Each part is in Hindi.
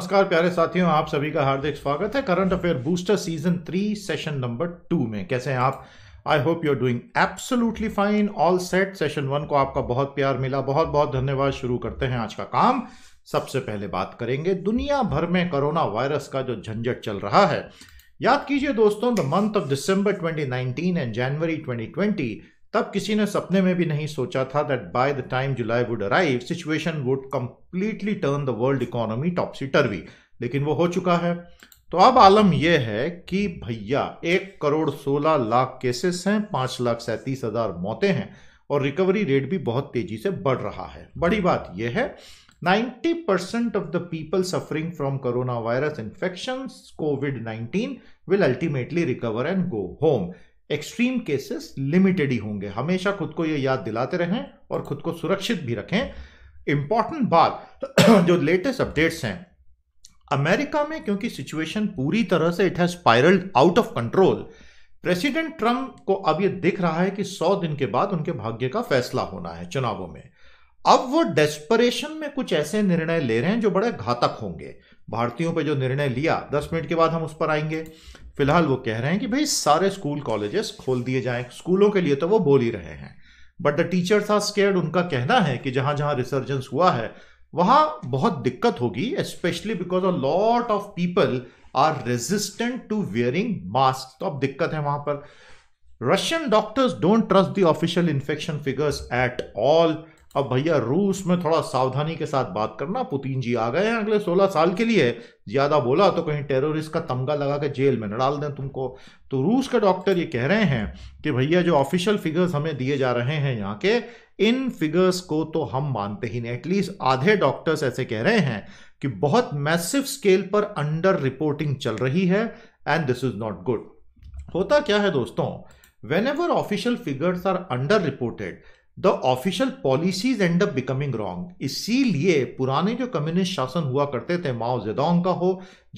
नमस्कार प्यारे साथियों आप सभी का हार्दिक स्वागत है current affair booster season three session number two में कैसे हैं आप I hope you are doing absolutely fine all set session one को आपका बहुत प्यार मिला बहुत बहुत धन्यवाद शुरू करते हैं आज का काम सबसे पहले बात करेंगे दुनिया भर में कोरोना वायरस का जो झंझट चल रहा है याद कीजिए दोस्तों the month of December 2019 and January 2020 तब किसी ने सपने में भी नहीं सोचा था that by the time July would arrive situation would completely turn the world economy topsy turvy लेकिन वो हो चुका है तो अब आलम यह है कि भैया एक करोड़ सोलह लाख केसेस हैं पांच लाख सैंतीस हजार मौतें हैं और रिकवरी रेट भी बहुत तेजी से बढ़ रहा है बड़ी बात यह है 90 of the people suffering from corona virus infection COVID nineteen will ultimately recover and go home extreme cases limited ही होंगे हमेशा खुद को ये याद दिलाते रहें और खुद को सुरक्षित भी रखें इंपॉर्टेंट बात जो लेटेस्ट अपडेट्स हैं अमेरिका में क्योंकि सिचुएशन पूरी तरह से it has spiral out of control president Trump को अब ये दिख रहा है कि 100 दिन के बाद उनके भाग्य का फैसला होना है चुनावों में अब वो डेस्परेशन में कुछ ऐसे निर्णय ले रहे हैं जो बड़े घातक होंगे भारतीयों पे जो निर्णय लिया दस मिनट के बाद हम उस पर आएंगे फिलहाल वो कह रहे हैं कि भाई सारे स्कूल कॉलेजेस खोल दिए जाएं स्कूलों के लिए तो वो बोल ही रहे हैं but the teachers are scared उनका कहना है कि जहां जहां रिसर्जेंस हुआ है वहां बहुत दिक्कत होगी specially because a lot of people are resistant to wearing mask तो अब दिक्कत है वहां पर Russian doctors don't trust the official infection figures at all अब भैया रूस में थोड़ा सावधानी के साथ बात करना पुतिन जी आ गए हैं अगले 16 साल के लिए ज़्यादा बोला तो कहीं टेररिस्ट का तमगा लगा के जेल में न डाल दें तुमको तो रूस के डॉक्टर ये कह रहे हैं कि भैया जो ऑफिशियल फिगर्स हमें दिए जा रहे हैं यहाँ के इन फिगर्स को तो हम मानते ही नहीं एटलीस्ट आधे डॉक्टर्स ऐसे कह रहे हैं कि बहुत मैसिव स्केल पर अंडर रिपोर्टिंग चल रही है and this is not good होता क्या है दोस्तों whenever official figures are under reported the official policies end up becoming wrong इसीलिए पुराने जो कम्युनिस्ट शासन हुआ करते थे माओ जेदोंग का हो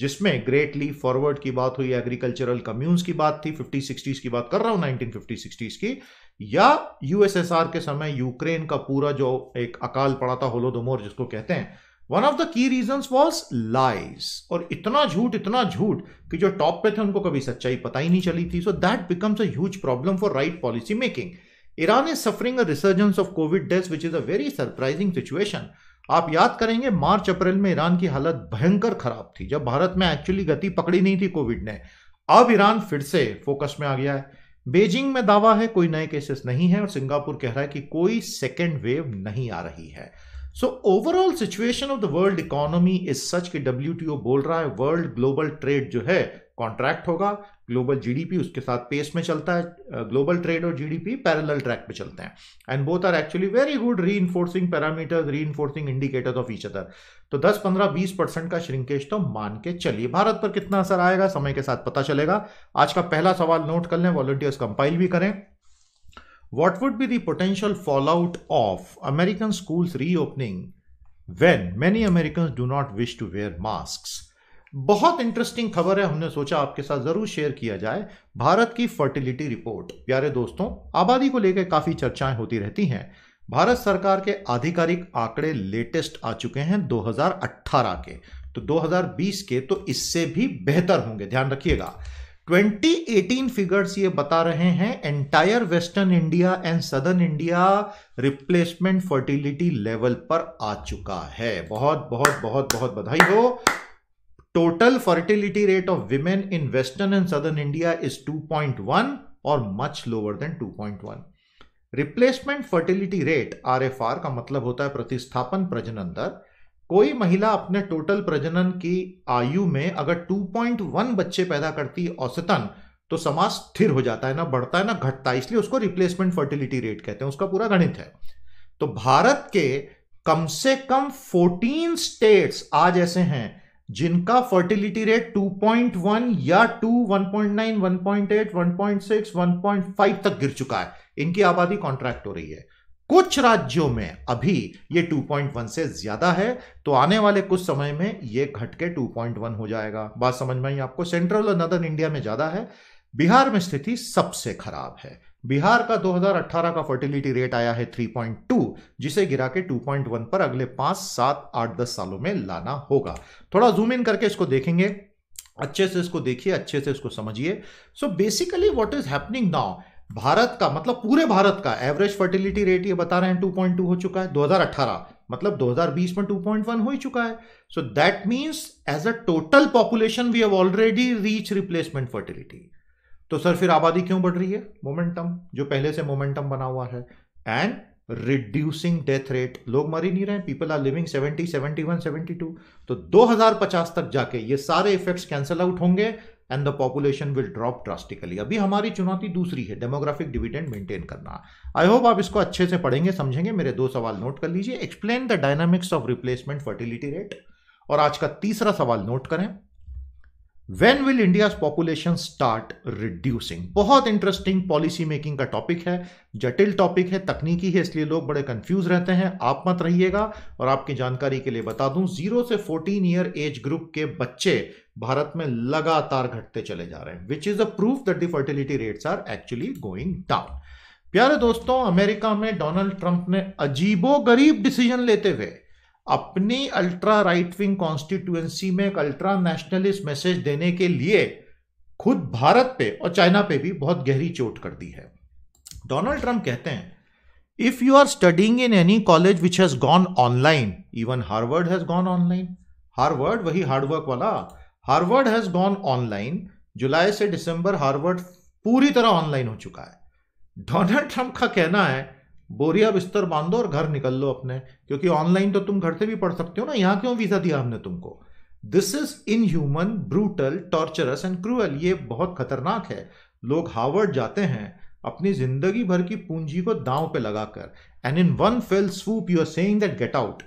जिसमें ग्रेटली फॉरवर्ड की बात हुई एग्रीकल्चरल कम्यून्स की बात थी फिफ्टी सिक्सटीज की बात कर रहा हूं नाइनटीन फिफ्टी सिक्सटीज की या यूएसएसआर के समय यूक्रेन का पूरा जो एक अकाल पड़ा था होलोदोमोर जिसको कहते हैं one of the key reason was lies और इतना झूठ इतना झूठ कि जो टॉप पे थे उनको कभी सच्चाई पता ही नहीं चली थी so that becomes a huge problem for right policy making Iran is suffering a resurgence of COVID death which is a very surprising situation आप याद करेंगे मार्च अप्रैल में ईरान की हालत भयंकर खराब थी जब भारत में एक्चुअली गति पकड़ी नहीं थी कोविड ने अब ईरान फिर से फोकस में आ गया है बेजिंग में दावा है कोई नए केसेस नहीं है और सिंगापुर कह रहा है कि कोई सेकेंड वेव नहीं आ रही है so overall situation of the world economy is such कि डब्ल्यू बोल रहा है वर्ल्ड ग्लोबल ट्रेड जो है कॉन्ट्रैक्ट होगा ग्लोबल जीडीपी उसके साथ पेस में चलता है ग्लोबल ट्रेड और जीडीपी पैरेलल ट्रैक पे चलते हैं and both are actually very good reinforcing parameters reinforcing indicators of each other तो 10 15 20 परसेंट का श्रिंकेज तो मान के चलिए भारत पर कितना असर आएगा समय के साथ पता चलेगा आज का पहला सवाल नोट कर लें वॉलंटियर्स कंपाइल भी करें what would be potential fall out of American schools reopening when many American do not wish to wear mask बहुत इंटरेस्टिंग खबर है हमने सोचा आपके साथ जरूर शेयर किया जाए भारत की फर्टिलिटी रिपोर्ट प्यारे दोस्तों आबादी को लेकर काफी चर्चाएं होती रहती हैं भारत सरकार के आधिकारिक आंकड़े लेटेस्ट आ चुके हैं 2018 के तो 2020 के तो इससे भी बेहतर होंगे ध्यान रखिएगा 2018 फिगर्स ये बता रहे हैं entire western India and southern India replacement fertility level पर आ चुका है बहुत बहुत बहुत बहुत बधाई हो total fertility rate of women in western and southern India is 2.1 और much lower than 2.1 replacement fertility rate RFR का मतलब होता है प्रतिस्थापन प्रजनन दर कोई महिला अपने टोटल प्रजनन की आयु में अगर 2.1 बच्चे पैदा करती औसतन तो समाज स्थिर हो जाता है ना बढ़ता है ना घटता है इसलिए उसको रिप्लेसमेंट फर्टिलिटी रेट कहते हैं उसका पूरा गणित है तो भारत के कम से कम 14 स्टेट्स आज ऐसे हैं जिनका फर्टिलिटी रेट 2.1 या 2, 1.9, 1.8, 1.6, 1.5 तक गिर चुका है इनकी आबादी कॉन्ट्रैक्ट हो रही है कुछ राज्यों में अभी ये 2.1 से ज्यादा है तो आने वाले कुछ समय में ये घट के 2.1 हो जाएगा बात समझ में आई आपको सेंट्रल और नदर इंडिया में ज्यादा है बिहार में स्थिति सबसे खराब है बिहार का 2018 का फर्टिलिटी रेट आया है 3.2 जिसे गिरा के 2.1 पर अगले पांच सात आठ दस सालों में लाना होगा थोड़ा जूम इन करके इसको देखेंगे अच्छे से इसको देखिए अच्छे से इसको समझिए so basically what is happening now भारत का मतलब पूरे भारत का एवरेज फर्टिलिटी रेट ये बता रहे हैं 2.2 हो चुका है 2018 मतलब 2020 में 2.1 हो ही चुका है so that means as a total population we have already reach replacement fertility तो सर फिर आबादी क्यों बढ़ रही है मोमेंटम जो पहले से मोमेंटम बना हुआ है एंड रिड्यूसिंग डेथ रेट लोग मर ही नहीं रहे people are living seventy seventy one seventy two तो दो हजार पचास तक जाके ये सारे इफेक्ट्स कैंसल आउट होंगे and the population will drop drastically अभी हमारी चुनौती दूसरी है डेमोग्राफिक डिविडेंड मेंटेन करना आई होप आप इसको अच्छे से पढ़ेंगे समझेंगे मेरे दो सवाल नोट कर लीजिए explain the dynamics of replacement fertility rate और आज का तीसरा सवाल नोट करें when will India population start reducing बहुत इंटरेस्टिंग पॉलिसी मेकिंग का टॉपिक है जटिल टॉपिक है तकनीकी है इसलिए लोग बड़े कंफ्यूज रहते हैं आप मत रहिएगा और आपकी जानकारी के लिए बता दूं जीरो से फोर्टीन ईयर एज ग्रुप के बच्चे भारत में लगातार घटते चले जा रहे हैं which is a proof that the fertility rates are actually going down प्यारे दोस्तों अमेरिका में डोनाल्ड ट्रंप ने अजीबो गरीब डिसीजन लेते हुए अपनी अल्ट्रा राइट विंग कॉन्स्टिट्यूएंसी में एक अल्ट्रा नेशनलिस्ट मैसेज देने के लिए खुद भारत पे और चाइना पे भी बहुत गहरी चोट कर दी है डोनाल्ड ट्रंप कहते हैं if you are studying in any college which has gone online even Harvard has gone online Harvard वही हार्डवर्क वाला हार्वर्ड हैज गॉन ऑनलाइन जुलाई से दिसंबर हार्वर्ड पूरी तरह ऑनलाइन हो चुका है डोनाल्ड ट्रंप का कहना है बोरिया बिस्तर बांधो और घर निकल लो अपने क्योंकि ऑनलाइन तो तुम घर से भी पढ़ सकते हो ना यहाँ क्यों वीजा दिया हमने तुमको this is inhuman brutal torturous and cruel ये बहुत खतरनाक है लोग हार्वर्ड जाते हैं अपनी जिंदगी भर की पूंजी को दांव पे लगाकर and in one fell swoop you are saying that get out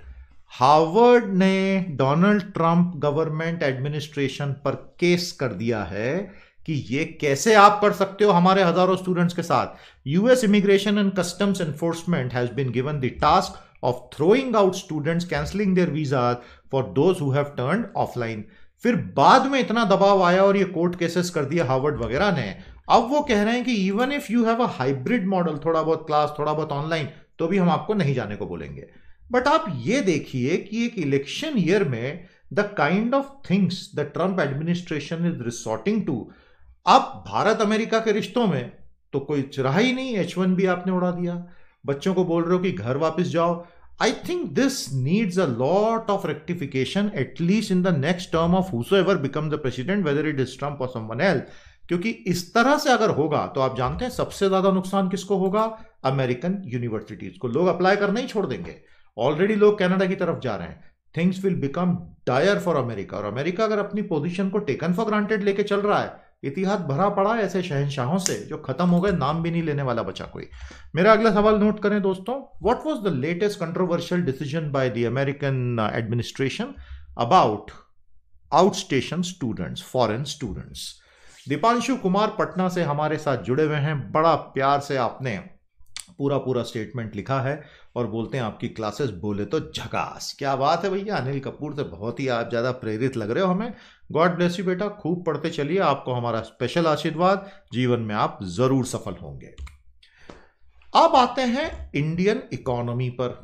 Harvard ने डोनाल्ड ट्रंप गवर्नमेंट एडमिनिस्ट्रेशन पर केस कर दिया है कि ये कैसे आप कर सकते हो हमारे हजारों स्टूडेंट्स के साथ US immigration and customs enforcement has been given the task of throwing out students cancelling their visa for those who have turn offline फिर बाद में इतना दबाव आया और ये कोर्ट केसेस कर दिया हार्वर्ड वगैरह ने अब वो कह रहे हैं कि even if you have a hybrid model थोड़ा बहुत क्लास थोड़ा बहुत ऑनलाइन तो भी हम आपको नहीं जाने को बोलेंगे बट आप ये देखिए कि एक इलेक्शन ईयर में the kind of things the Trump administration is resorting to अब भारत अमेरिका के रिश्तों में तो कोई चराहा ही नहीं एच वन भी आपने उड़ा दिया बच्चों को बोल रहे हो कि घर वापस जाओ I think this needs a lot of rectification at least in the next term of whosoever become the president whether it is Trump or someone else क्योंकि इस तरह से अगर होगा तो आप जानते हैं सबसे ज्यादा नुकसान किसको होगा अमेरिकन यूनिवर्सिटीज को लोग अप्लाई करना ही छोड़ देंगे ऑलरेडी लोग कनाडा की तरफ जा रहे हैं things will become dire for America और अमेरिका अगर अपनी पोजीशन को टेकन फॉर ग्रांटेड लेके चल रहा है इतिहास भरा पड़ा ऐसे शहनशाहों से जो खत्म हो गए नाम भी नहीं लेने वाला बचा कोई मेरा अगला सवाल नोट करें दोस्तों what was the latest controversial decision by the American administration about outstation students foreign students Dipanshu Kumar Patna से हमारे साथ जुड़े हुए हैं बड़ा प्यार से आपने पूरा पूरा स्टेटमेंट लिखा है और बोलते हैं आपकी क्लासेस बोले तो झकास क्या बात है भैया अनिल कपूर से बहुत ही आप ज़्यादा प्रेरित लग रहे हो हमें गॉड ब्लेस यू बेटा खूब पढ़ते चलिए आपको हमारा स्पेशल आशीर्वाद जीवन में आप जरूर सफल होंगे अब आते हैं इंडियन इकोनॉमी पर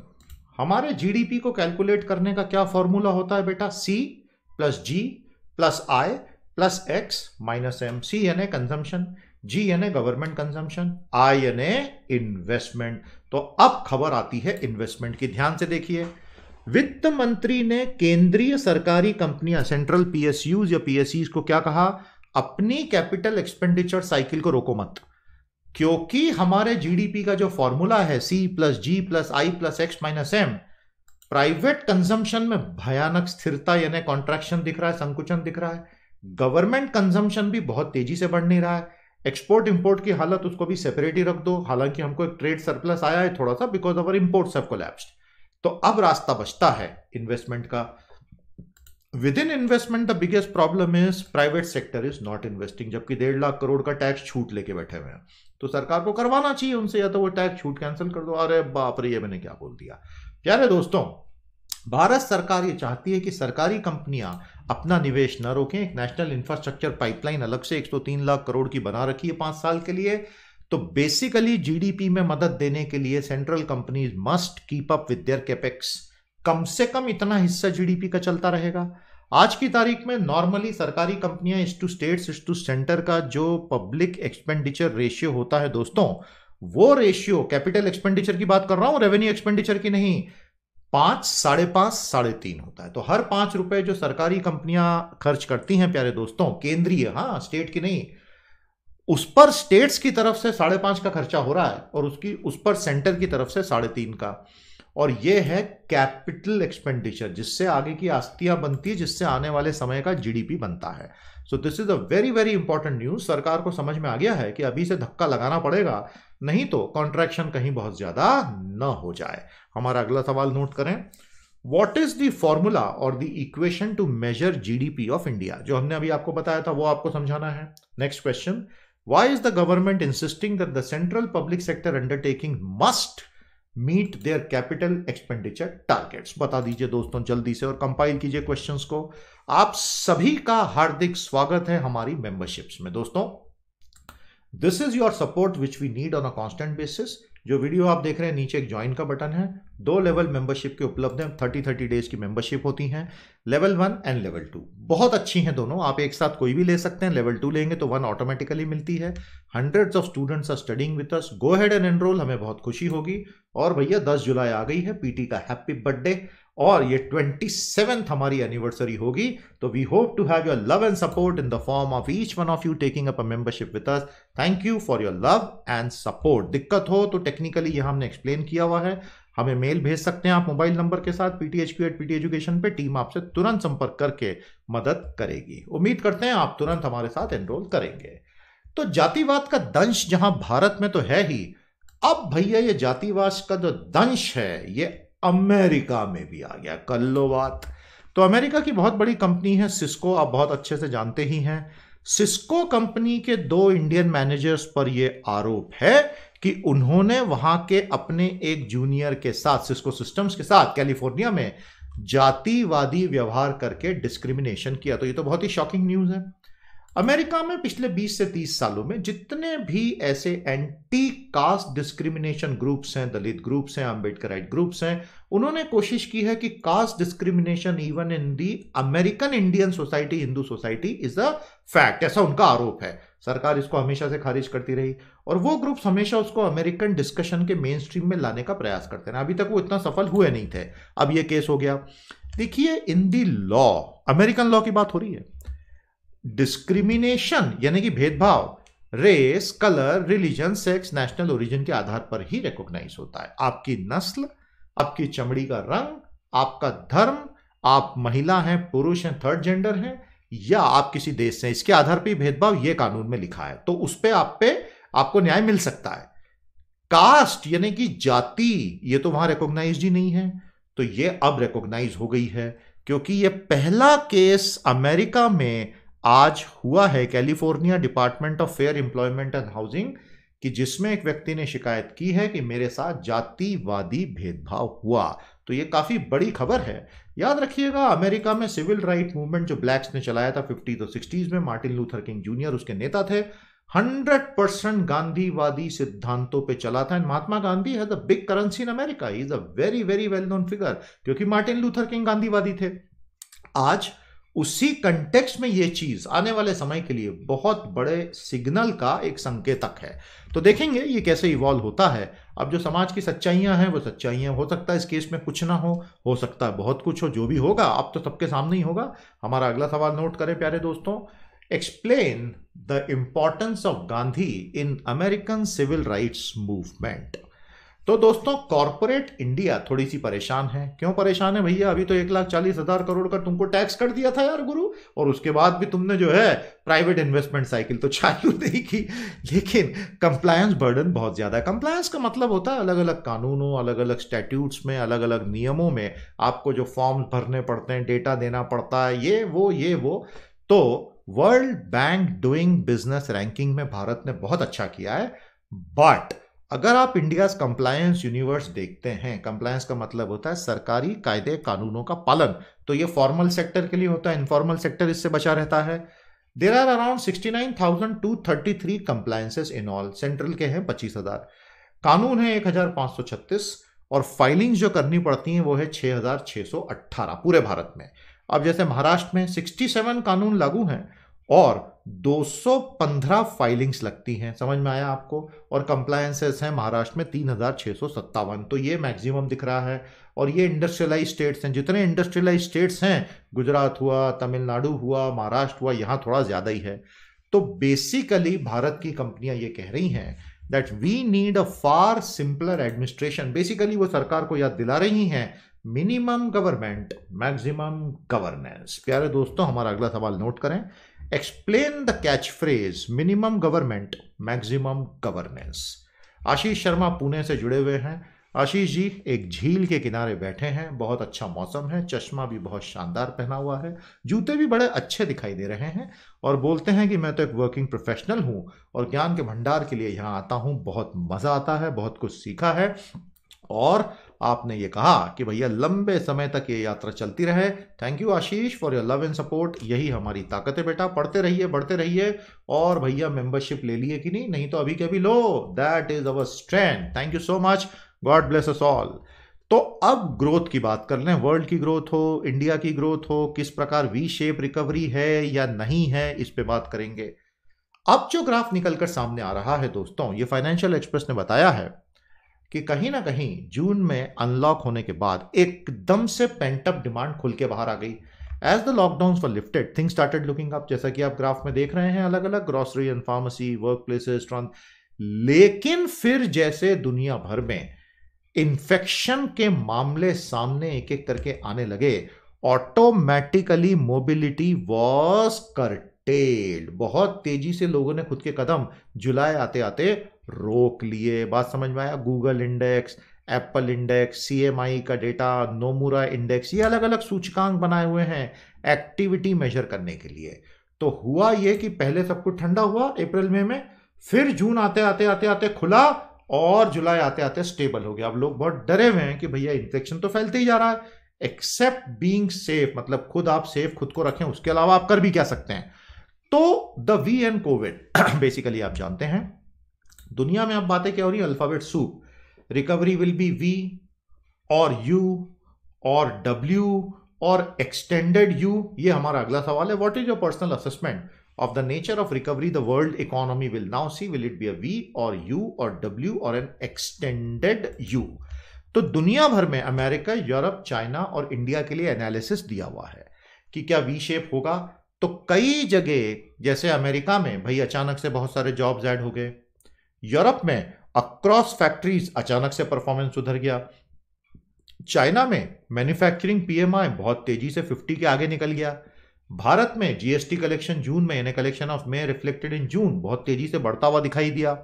हमारे जीडीपी को कैलकुलेट करने का क्या फॉर्मूला होता है बेटा C plus G plus I plus X minus M C यानी कंजम्पशन जी यानी गवर्नमेंट कंजम्पशन आई यानी इन्वेस्टमेंट तो अब खबर आती है इन्वेस्टमेंट की ध्यान से देखिए वित्त मंत्री ने केंद्रीय सरकारी कंपनियां सेंट्रल पीएसयूज या पीएसईज को क्या कहा अपनी कैपिटल एक्सपेंडिचर साइकिल को रोको मत क्योंकि हमारे जीडीपी का जो फॉर्मूला है C plus G plus I plus X minus M private consumption में भयानक स्थिरता यानी कॉन्ट्रैक्शन दिख रहा है संकुचन दिख रहा है गवर्नमेंट कंजम्पशन भी बहुत तेजी से बढ़ नहीं रहा है एक्सपोर्ट इंपोर्ट की हालत उसको भी सेपरेट ही रख दो हालांकि हमको एक ट्रेड सरप्लस आया है थोड़ा सा because our import have collapsed तो अब रास्ता बचता है इन्वेस्टमेंट का within investment the biggest problem is private sector is not investing जबकि डेढ़ लाख करोड़ का टैक्स छूट लेके बैठे हुए हैं तो सरकार को करवाना चाहिए उनसे या तो वो टैक्स छूट कैंसिल कर दो अरे बाप रे ये मैंने क्या बोल दिया प्यारे दोस्तों भारत सरकार ये चाहती है कि सरकारी कंपनियां अपना निवेश न रोकें एक नेशनल इंफ्रास्ट्रक्चर पाइपलाइन अलग से 103 लाख करोड़ की बना रखी है पांच साल के लिए तो बेसिकली जीडीपी में मदद देने के लिए central companies must keep up with their capex कम से कम इतना हिस्सा जीडीपी का चलता रहेगा आज की तारीख में नॉर्मली सरकारी कंपनियां इस टू स्टेट्स इस टू सेंटर का जो पब्लिक एक्सपेंडिचर रेशियो होता है दोस्तों वो रेशियो कैपिटल एक्सपेंडिचर की बात कर रहा हूं रेवेन्यू एक्सपेंडिचर की नहीं पांच साढ़े पांच साढ़े तीन होता है तो हर पांच रुपए जो सरकारी कंपनियां खर्च करती हैं प्यारे दोस्तों केंद्रीय हाँ स्टेट की नहीं उस पर स्टेट्स की तरफ से साढ़े पांच का खर्चा हो रहा है और उसकी उस पर सेंटर की तरफ से साढ़े तीन का और ये है कैपिटल एक्सपेंडिचर जिससे आगे की आस्तियां बनती है जिससे आने वाले समय का जीडीपी बनता है so this is a very very important news सरकार को समझ में आ गया है कि अभी से धक्का लगाना पड़ेगा नहीं तो कॉन्ट्रैक्शन कहीं बहुत ज्यादा न हो जाए हमारा अगला सवाल नोट करें वॉट इज दी फॉर्मूला और the equation to measure GDP of India जो हमने अभी आपको बताया था वो आपको समझाना है next question Why is the government insisting that the central public sector undertaking must meet their capital expenditure targets बता दीजिए दोस्तों जल्दी से और कंपाइल कीजिए क्वेश्चंस को आप सभी का हार्दिक स्वागत है हमारी मेंबरशिप्स में दोस्तों this is your support which we need on a constant basis जो वीडियो आप देख रहे हैं नीचे एक ज्वाइन का बटन है दो लेवल मेंबरशिप के उपलब्ध हैं थर्टी थर्टी डेज की मेंबरशिप होती हैं level one and level two बहुत अच्छी हैं दोनों आप एक साथ कोई भी ले सकते हैं लेवल टू लेंगे तो वन ऑटोमेटिकली मिलती है hundreds of students are studying with us go ahead and enrol हमें बहुत खुशी होगी और भैया दस जुलाई आ गई है पीटी का हैप्पी बर्थडे और ये ट्वेंटी सेवेंथ हमारी एनिवर्सरी होगी तो we hope to have your love and support in the form of each one of you taking up a membership with us thank you for your love and support दिक्कत हो तो टेक्निकली ये हमने एक्सप्लेन किया हुआ है हमें मेल भेज सकते हैं आप मोबाइल नंबर के साथ पीटीएचक्यू एट पीटी एजुकेशन पे टीम आपसे तुरंत संपर्क करके मदद करेगी उम्मीद करते हैं आप तुरंत हमारे साथ एनरोल करेंगे तो जातिवाद का दंश जहां भारत में तो है ही अब भैया ये जातिवाद का जो दंश है ये अमेरिका में भी आ गया कल लो बात तो अमेरिका की बहुत बड़ी कंपनी है सिस्को आप बहुत अच्छे से जानते ही हैं सिस्को कंपनी के दो इंडियन मैनेजर्स पर यह आरोप है कि उन्होंने वहां के अपने एक जूनियर के साथ सिस्को सिस्टम्स के साथ कैलिफोर्निया में जातिवादी व्यवहार करके डिस्क्रिमिनेशन किया तो ये तो बहुत ही शॉकिंग न्यूज है अमेरिका में पिछले 20 से 30 सालों में जितने भी ऐसे एंटी कास्ट डिस्क्रिमिनेशन ग्रुप्स हैं दलित ग्रुप्स हैं अम्बेडकराइट ग्रुप्स हैं उन्होंने कोशिश की है कि caste discrimination even in the American Indian society Hindu society is a fact ऐसा उनका आरोप है सरकार इसको हमेशा से खारिज करती रही और वो ग्रुप्स हमेशा उसको अमेरिकन डिस्कशन के मेन स्ट्रीम में लाने का प्रयास करते हैं अभी तक वो इतना सफल हुए नहीं थे अब ये केस हो गया देखिए in the law American law की बात हो रही है डिस्क्रिमिनेशन यानी कि भेदभाव race colour religion sex national origin के आधार पर ही रिकॉग्नाइज होता है आपकी नस्ल आपकी चमड़ी का रंग आपका धर्म आप महिला हैं पुरुष हैं थर्ड जेंडर हैं या आप किसी देश से इसके आधार पर भेदभाव यह कानून में लिखा है तो उस पर आप पे आपको न्याय मिल सकता है कास्ट यानी कि जाति ये तो वहां रिकॉग्नाइज ही नहीं है तो ये अब रिकॉग्नाइज हो गई है क्योंकि ये पहला केस अमेरिका में आज हुआ है California department of fair employment and housing कि जिसमें एक व्यक्ति ने शिकायत की है कि मेरे साथ जातिवादी भेदभाव हुआ तो ये काफ़ी बड़ी खबर है याद रखिएगा अमेरिका में सिविल राइट मूवमेंट जो ब्लैक्स ने चलाया था फिफ्टी और सिक्सटीज में मार्टिन लूथर किंग जूनियर उसके नेता थे हंड्रेड परसेंट गांधीवादी सिद्धांतों पे चला था and Mahatma Gandhi has a big currency in America is a very very well known figure क्योंकि मार्टिन लूथर किंग गांधीवादी थे आज उसी कंटेक्स्ट में ये चीज आने वाले समय के लिए बहुत बड़े सिग्नल का एक संकेतक है तो देखेंगे ये कैसे इवॉल्व होता है अब जो समाज की सच्चाइयां हैं वो सच्चाइयां हो सकता है इस केस में कुछ ना हो हो सकता है बहुत कुछ हो जो भी होगा अब तो सबके सामने ही होगा हमारा अगला सवाल नोट करें प्यारे दोस्तों explain the importance of Gandhi in American civil rights movement तो दोस्तों कॉरपोरेट इंडिया थोड़ी सी परेशान है क्यों परेशान है भैया अभी तो एक लाख चालीस हजार करोड़ का तुमको टैक्स कर दिया था यार गुरु और उसके बाद भी तुमने जो है प्राइवेट इन्वेस्टमेंट साइकिल तो चालू नहीं की लेकिन कंप्लायंस बर्डन बहुत ज़्यादा है कंप्लायंस का मतलब होता है अलग अलग कानूनों अलग अलग स्टैट्यूट्स में अलग अलग नियमों में आपको जो फॉर्म भरने पड़ते हैं डेटा देना पड़ता है ये वो ये वो तो World Bank doing business ranking में भारत ने बहुत अच्छा किया है बट अगर आप इंडिया कंप्लायंस यूनिवर्स देखते हैं कंप्लायंस का मतलब होता है सरकारी कायदे कानूनों का पालन तो ये फॉर्मल सेक्टर के लिए होता है इनफॉर्मल सेक्टर इससे बचा रहता है there are around sixty nine 69,233 compliances in all central के हैं हजार कानून है छत्तीस और फाइलिंग जो करनी पड़ती हैं वो है अट्ठारह पूरे भारत में अब जैसे महाराष्ट्र में 67 कानून लागू हैं और 215 फाइलिंग्स लगती हैं समझ में आया आपको और कंप्लायंसेस हैं महाराष्ट्र में तीन तो ये मैक्सिमम दिख रहा है और ये इंडस्ट्रियलाइज स्टेट्स हैं जितने इंडस्ट्रियलाइज स्टेट्स हैं गुजरात हुआ तमिलनाडु हुआ महाराष्ट्र हुआ यहाँ थोड़ा ज़्यादा ही है तो बेसिकली भारत की कंपनियां ये कह रही हैं that we need a far simpler administration basically वो सरकार को याद दिला रही हैं मिनिमम गवर्नमेंट मैक्सिमम गवर्नेंस प्यारे दोस्तों हमारा अगला सवाल नोट करें explain the catch phrase minimum government maximum governance Ashish Sharma Pune से जुड़े हुए हैं आशीष जी एक झील के किनारे बैठे हैं बहुत अच्छा मौसम है चश्मा भी बहुत शानदार पहना हुआ है जूते भी बड़े अच्छे दिखाई दे रहे हैं और बोलते हैं कि मैं तो एक वर्किंग प्रोफेशनल हूँ और ज्ञान के भंडार के लिए यहाँ आता हूँ बहुत मज़ा आता है बहुत कुछ सीखा है और आपने ये कहा कि भैया लंबे समय तक ये यात्रा चलती रहे thank you Ashish for your love and support यही हमारी ताकत है बेटा पढ़ते रहिए बढ़ते रहिए और भैया मेंबरशिप ले लिए कि नहीं नहीं तो अभी के अभी लो that is our strength thank you so much God bless us all तो अब ग्रोथ की बात कर लें वर्ल्ड की ग्रोथ हो इंडिया की ग्रोथ हो किस प्रकार वी शेप रिकवरी है या नहीं है इस पे बात करेंगे अब जो ग्राफ निकलकर सामने आ रहा है दोस्तों ये फाइनेंशियल एक्सप्रेस ने बताया है कि कहीं ना कहीं जून में अनलॉक होने के बाद एकदम से पेंटअप डिमांड खुल के बाहर आ गई as the lockdown for lifted thing started looking up जैसा कि आप ग्राफ में देख रहे हैं अलग अलग grocery and pharmacy work places लेकिन फिर जैसे दुनिया भर में इन्फेक्शन के मामले सामने एक एक करके आने लगे ऑटोमेटिकली मोबिलिटी वॉज करटेल्ड बहुत तेजी से लोगों ने खुद के कदम जुलाई आते आते रोक लिए बात समझ में आया Google index Apple index CMI का डेटा नोमूरा इंडेक्स ये अलग अलग सूचकांक बनाए हुए हैं एक्टिविटी मेजर करने के लिए तो हुआ ये कि पहले सब कुछ ठंडा हुआ अप्रैल मई में, में फिर जून आते आते आते आते खुला और जुलाई आते आते स्टेबल हो गया अब लोग बहुत डरे हुए हैं कि भैया इन्फेक्शन तो फैलते ही जा रहा है एक्सेप्ट बींग सेफ मतलब खुद आप सेफ खुद को रखें उसके अलावा आप कर भी क्या सकते हैं तो the V and covid basically आप जानते हैं दुनिया में अब बातें क्या हो रही है alphabet soup recovery will be V और यू और डब्ल्यू और एक्सटेंडेड यू ये हमारा अगला सवाल है what is your personal assessment of the nature of recovery the world economy will now see will it be a V और यू और डब्ल्यू और एन एक्सटेंडेड यू तो दुनिया भर में अमेरिका यूरोप चाइना और इंडिया के लिए एनालिसिस दिया हुआ है कि क्या वी शेप होगा तो कई जगह जैसे अमेरिका में भाई अचानक से बहुत सारे जॉब्स ऐड हो गए यूरोप में अक्रॉस फैक्ट्रीज अचानक से परफॉर्मेंस सुधर गया चाइना में मैन्युफैक्चरिंग पीएमआई बहुत तेजी से 50 के आगे निकल गया भारत में जीएसटी कलेक्शन जून में यानी collection of May reflected in June बहुत तेजी से बढ़ता हुआ दिखाई दिया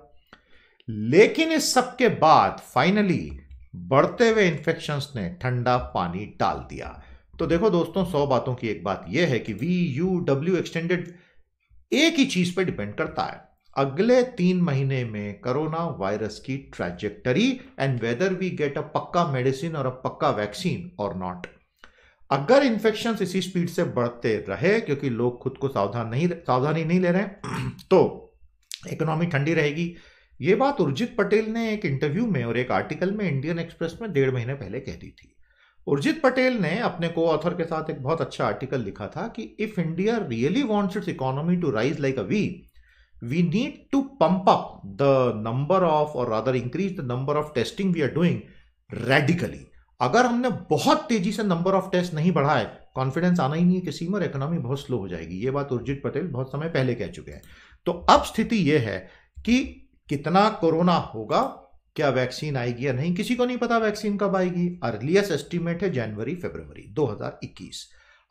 लेकिन इस सब के बाद फाइनली बढ़ते हुए इन्फेक्शन ने ठंडा पानी डाल दिया तो देखो दोस्तों सौ बातों की एक बात यह है कि वी यू डब्ल्यू एक्सटेंडेड एक ही चीज पर डिपेंड करता है अगले तीन महीने में कोरोना वायरस की trajectory and whether we get a पक्का मेडिसिन और अ पक्का वैक्सीन और नॉट अगर इन्फेक्शन इसी स्पीड से बढ़ते रहे क्योंकि लोग खुद को सावधान नहीं सावधानी नहीं ले रहे तो इकोनॉमी ठंडी रहेगी ये बात उर्जित पटेल ने एक इंटरव्यू में और एक आर्टिकल में इंडियन एक्सप्रेस में डेढ़ महीने पहले कह दी थी उर्जित पटेल ने अपने को ऑथर के साथ एक बहुत अच्छा आर्टिकल लिखा था कि if India really wants its economy to rise like a V we need to pump up the number of or rather increase the number of testing we are doing radically. अगर हमने बहुत तेजी से नंबर ऑफ टेस्ट नहीं बढ़ाए कॉन्फिडेंस आना ही नहीं है किसी में और इकोनॉमी बहुत स्लो हो जाएगी ये बात उर्जित पटेल बहुत समय पहले कह चुके हैं तो अब स्थिति यह है कि कितना कोरोना होगा क्या वैक्सीन आएगी या नहीं किसी को नहीं पता वैक्सीन कब आएगी अर्लीस्ट एस्टिमेट है जनवरी फरवरी 2021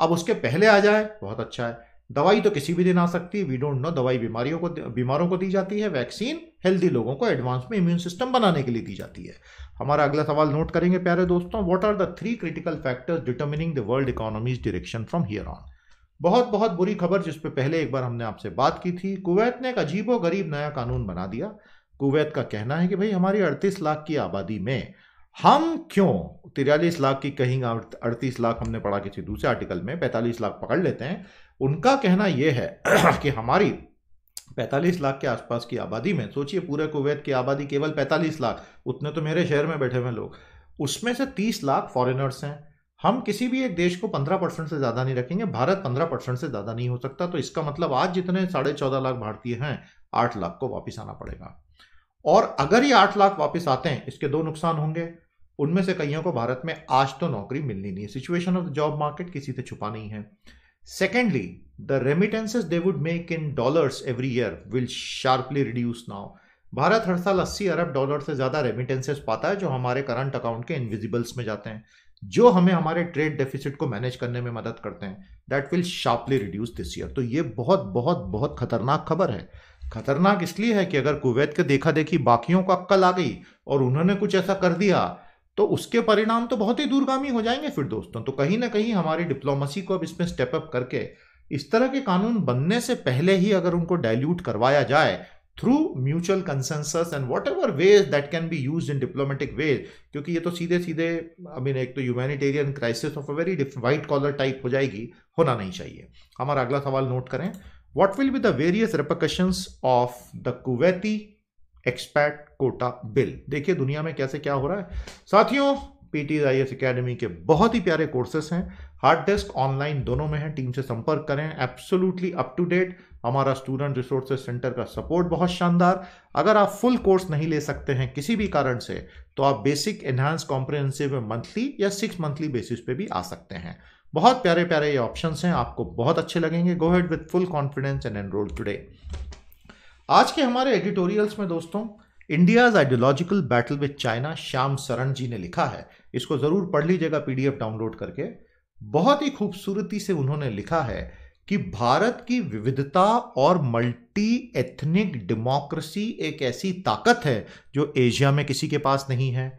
अब उसके पहले आ जाए बहुत अच्छा है दवाई तो किसी भी दिन आ सकती है वी डोंट नो दवाई बीमारियों को बीमारों को दी जाती है वैक्सीन हेल्दी लोगों को एडवांस में इम्यून सिस्टम बनाने के लिए दी जाती है हमारा अगला सवाल नोट करेंगे प्यारे दोस्तों what are the three critical factors determining the world economy's direction from here on बहुत बहुत बुरी खबर जिस पर पहले एक बार हमने आपसे बात की थी कुवैत ने एक अजीबो गरीब नया कानून बना दिया कुवैत का कहना है कि भाई हमारी 38 लाख की आबादी में हम क्यों तिरालीस लाख की कहीं अड़तीस लाख हमने पढ़ा किसी दूसरे आर्टिकल में पैंतालीस लाख पकड़ लेते हैं उनका कहना यह है कि हमारी 45 लाख के आसपास की आबादी में सोचिए पूरे कुवैत की आबादी केवल 45 लाख उतने तो मेरे शहर में बैठे हुए लोग उसमें से 30 लाख फॉरेनर्स हैं हम किसी भी एक देश को 15 परसेंट से ज़्यादा नहीं रखेंगे भारत 15 परसेंट से ज़्यादा नहीं हो सकता तो इसका मतलब आज जितने साढ़े चौदह लाख भारतीय हैं आठ लाख को वापस आना पड़ेगा और अगर ये आठ लाख वापस आते हैं इसके दो नुकसान होंगे उनमें से कईयों को भारत में आज तो नौकरी मिलनी नहीं है situation of the job market किसी से छुपा नहीं है Secondly, the remittances they would make in dollars every year will sharply reduce now. Bharat हर साल 80 अरब डॉलर से ज़्यादा रेमिटेंसेस पाता है जो हमारे करंट अकाउंट के इनविजिबल्स में जाते हैं जो हमें हमारे ट्रेड डेफिसिट को मैनेज करने में मदद करते हैं that will sharply reduce this year तो ये बहुत बहुत बहुत खतरनाक खबर है खतरनाक इसलिए है कि अगर कुवैत के देखा देखी बाकियों को अक्कल आ गई और उन्होंने कुछ ऐसा कर दिया तो उसके परिणाम तो बहुत ही दूरगामी हो जाएंगे फिर दोस्तों तो कहीं ना कहीं हमारी डिप्लोमेसी को अब इसमें स्टेप अप करके इस तरह के कानून बनने से पहले ही अगर उनको डायल्यूट करवाया जाए through mutual consensus and whatever ways that can be use in diplomatic ways क्योंकि ये तो सीधे सीधे आई मीन एक तो humanitarian crisis of a very white collar type हो जाएगी होना नहीं चाहिए हमारा अगला सवाल नोट करें what will be the various repercussions of the Kuwaiti expat quota bill देखिए दुनिया में कैसे क्या हो रहा है साथियों पीटी आई एस अकेडमी के बहुत ही प्यारे कोर्सेस हैं हार्ड डेस्क ऑनलाइन दोनों में है टीम से संपर्क करें एब्सोल्युटली अप टू डेट हमारा स्टूडेंट रिसोर्सेज सेंटर का सपोर्ट बहुत शानदार अगर आप फुल कोर्स नहीं ले सकते हैं किसी भी कारण से तो आप बेसिक एनहांस कॉम्प्रिहेंसिव मंथली या सिक्स मंथली बेसिस पे भी आ सकते हैं बहुत प्यारे प्यारे ये ऑप्शंस हैं आपको बहुत अच्छे लगेंगे go ahead with full confidence and enrol today आज के हमारे एडिटोरियल्स में दोस्तों India's ideological battle with China Shyam Saran ji ने लिखा है इसको ज़रूर पढ़ लीजिएगा पीडीएफ डाउनलोड करके बहुत ही खूबसूरती से उन्होंने लिखा है कि भारत की विविधता और मल्टी एथनिक डेमोक्रेसी एक ऐसी ताकत है जो एशिया में किसी के पास नहीं है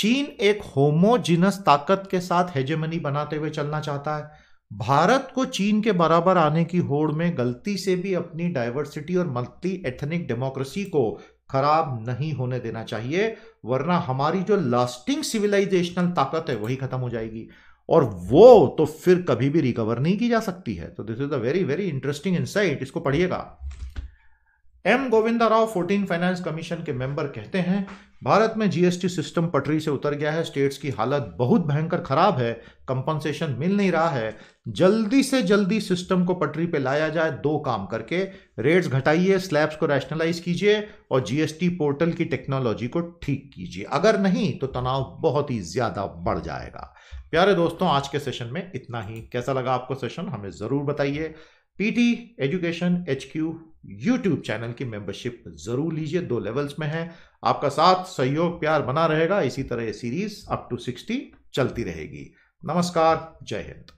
चीन एक होमोजिनस ताकत के साथ हेजेमनी बनाते हुए चलना चाहता है भारत को चीन के बराबर आने की होड़ में गलती से भी अपनी डाइवर्सिटी और मल्टी एथनिक डेमोक्रेसी को खराब नहीं होने देना चाहिए वरना हमारी जो लास्टिंग सिविलाइजेशनल ताकत है वही खत्म हो जाएगी और वो तो फिर कभी भी रिकवर नहीं की जा सकती है तो this is a very very interesting insight इसको पढ़िएगा M Govinda Rao fourteen finance commission के मेंबर कहते हैं भारत में जीएसटी सिस्टम पटरी से उतर गया है स्टेट्स की हालत बहुत भयंकर खराब है कंपनसेशन मिल नहीं रहा है जल्दी से जल्दी सिस्टम को पटरी पे लाया जाए दो काम करके रेट्स घटाइए स्लैब्स को रैशनलाइज कीजिए और जीएसटी पोर्टल की टेक्नोलॉजी को ठीक कीजिए अगर नहीं तो तनाव बहुत ही ज़्यादा बढ़ जाएगा प्यारे दोस्तों आज के सेशन में इतना ही कैसा लगा आपको सेशन हमें ज़रूर बताइए PT education Q YouTube channel की मेंबरशिप ज़रूर लीजिए दो लेवल्स में है आपका साथ सहयोग प्यार बना रहेगा इसी तरह ये सीरीज अप टू सिक्सटी चलती रहेगी नमस्कार जय हिंद